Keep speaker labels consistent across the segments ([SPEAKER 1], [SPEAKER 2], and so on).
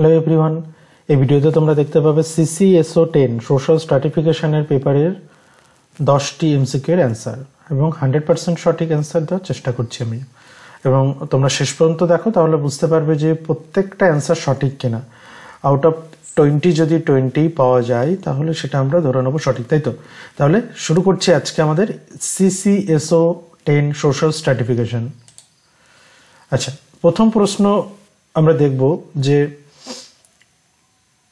[SPEAKER 1] hello everyone এই ভিডিওতে তোমরা দেখতে পাবে সিসিএসও টেন সোশ্যাল স্ট্রাটিফিকেশনের পেপারের দশটি এমসিকিউর অ্যান্সার এবং হান্ড্রেড পার্সেন্ট সঠিক অ্যান্সার দেওয়ার চেষ্টা করছি আমি এবং তোমরা শেষ পর্যন্ত দেখো তাহলে বুঝতে পারবে যে প্রত্যেকটা অ্যান্সার সঠিক কিনা আউট অফ টোয়েন্টি যদি টোয়েন্টি পাওয়া যায় তাহলে সেটা আমরা ধরে নেবো সঠিক তাই তো তাহলে শুরু করছি আজকে আমাদের সিসিএসও টেন সোশ্যাল স্ট্র্যাটিফিকেশন আচ্ছা প্রথম প্রশ্ন আমরা দেখব যে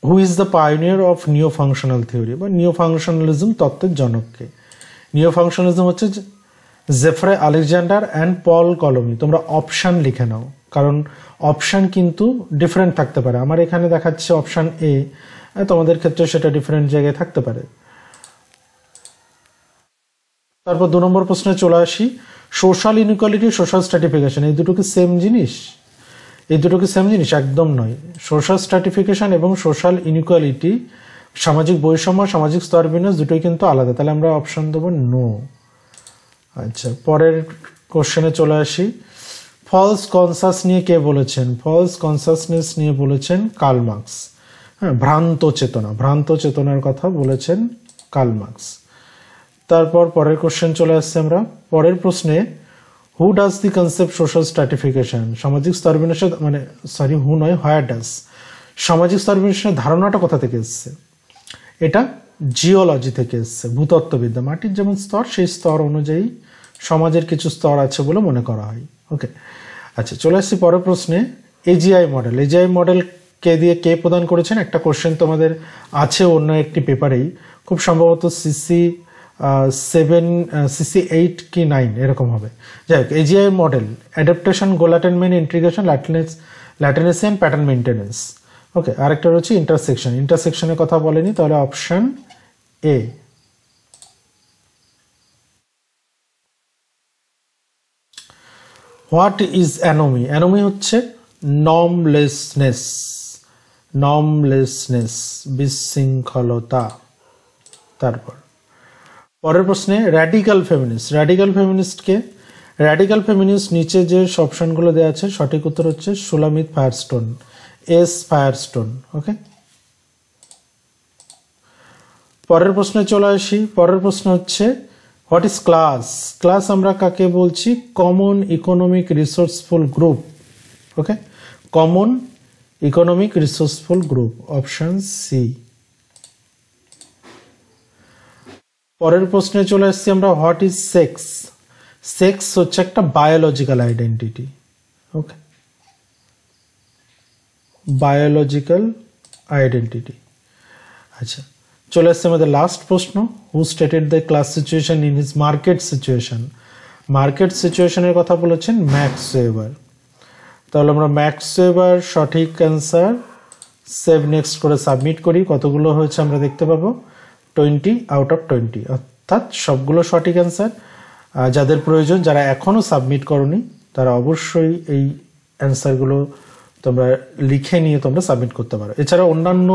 [SPEAKER 1] who is the pioneer of neo functional theory বা নিও ফাংশনালিজম তত্ত্বের জনককে নিও ফাংশনালিজম হচ্ছে জেফরে আলেকজান্ডার অ্যান্ড পল কলমি তোমরা অপশান লিখে নাও কারণ অপশান কিন্তু ডিফারেন্ট থাকতে পারে আমার এখানে দেখাচ্ছে অপশান এ তোমাদের ক্ষেত্রে সেটা ডিফারেন্ট জায়গায় থাকতে পারে তারপর দু নম্বর প্রশ্নে চলে আসি সোশ্যাল ইনিকোয়ালিটি সোশ্যাল স্ট্র্যাটিফিকেশন এই দুটো কি সেম জিনিস এই দুটো কি সেম জিনিস একদম নয় সোশ্যাল স্ট্র্যাটিফিকেশন এবং সোশ্যাল ইনিকোয়ালিটি সামাজিক বৈষম্য সামাজিক স্তর বিন্যাস দুটোই কিন্তু আলাদা তাহলে আমরা অপশন দেবো নো আচ্ছা পরের কোশ্চেনে চলে আসি ফলস কনসাস নিয়ে কে বলেছেন ফলস কনসাসনেস নিয়ে বলেছেন কালমার্কস হ্যাঁ ভ্রান্ত চেতনা ভ্রান্ত চেতনার কথা বলেছেন কালমার্কস তারপর পরের কোশ্চেন চলে আসছে আমরা পরের প্রশ্নে who does the concept social stratification সামাজিক স্তরবিন্যাসের মানে সরি হু নয় হোয়ার ডাজ সামাজিক স্তরবিন্যাসের ধারণাটা কোথা থেকে এসছে এটা জিওলজি থেকে এসছে ভূতত্ত্ববিদ্যা মাটির যেমন স্তর সেই স্তর অনুযায়ী সমাজের কিছু স্তর আছে বলে মনে করা হয় ওকে আচ্ছা চলে আসছি পরের প্রশ্নে এজিআই মডেল এজিআই মডেল কে দিয়ে কে প্রদান করেছেন একটা কোশ্চেন তোমাদের আছে অন্য একটি পেপারেই খুব সম্ভবত সিসি সেভেন সিসি এইট কি নাইন এরকম হবে যাই হোক AGI model adaptation goal attainment integration latency latency and pattern maintenance okay আরেকটা রয়েছে ইন্টারসেকশন ইন্টারসেকশনের কথা বলেনি তাহলে option A what is anomie anomie হচ্ছে নমলেসনেস নমলেসনেস বিশৃঙ্খলতা তারপর পরের প্রশ্নে র্যাডিক্যাল ফেমিনিস্ট র্যাডিক্যাল ফেমিনিস্টকে র্যাডিক্যাল ফেমিনিস্ট নিচে যে অপশনগুলো দেওয়া আছে সঠিক উত্তর হচ্ছে Shulamith Firestone S Firestone okay পরের প্রশ্নে চলে আসি পরের প্রশ্ন হচ্ছে হোয়াট ইজ ক্লাস ক্লাস আমরা কাকে বলছি common economic resourceful group okay common economic resourceful group option C পরের প্রশ্নে চলে এসেছি আমরা হোয়াট ইজ সেক্স সেক্স হচ্ছে একটা biological identity okay biological identity আচ্ছা চলে এসছে আমাদের লাস্ট প্রশ্ন who stated the class situation in his market situation market সিচুয়েশনের কথা বলেছেন ম্যাক্স ওয়েবার তাহলে আমরা ম্যাক্স ওয়েবার সঠিক অ্যান্সার সেভ নেক্সট করে সাবমিট করি কতগুলো হয়েছে আমরা দেখতে পাবো টোয়েন্টি আউট অফ টোয়েন্টি অর্থাৎ সবগুলো সঠিক অ্যান্সার যাদের প্রয়োজন যারা এখনও সাবমিট করনি তারা অবশ্যই এই অ্যান্সারগুলো তোমরা লিখে নিয়ে তোমরা সাবমিট করতে পারো এছাড়া অন্যান্য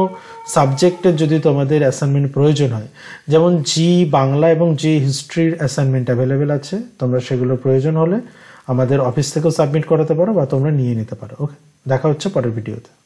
[SPEAKER 1] সাবজেক্টের যদি তোমাদের অ্যাসাইনমেন্ট প্রয়োজন হয় যেমন জি বাংলা এবং জি হিস্ট্রির অ্যাসাইনমেন্ট অ্যাভেলেবেল আছে তোমরা সেগুলো প্রয়োজন হলে আমাদের অফিস থেকেও সাবমিট করাতে পারো বা তোমরা নিয়ে নিতে পারো ওকে দেখা হচ্ছে পরের ভিডিওতে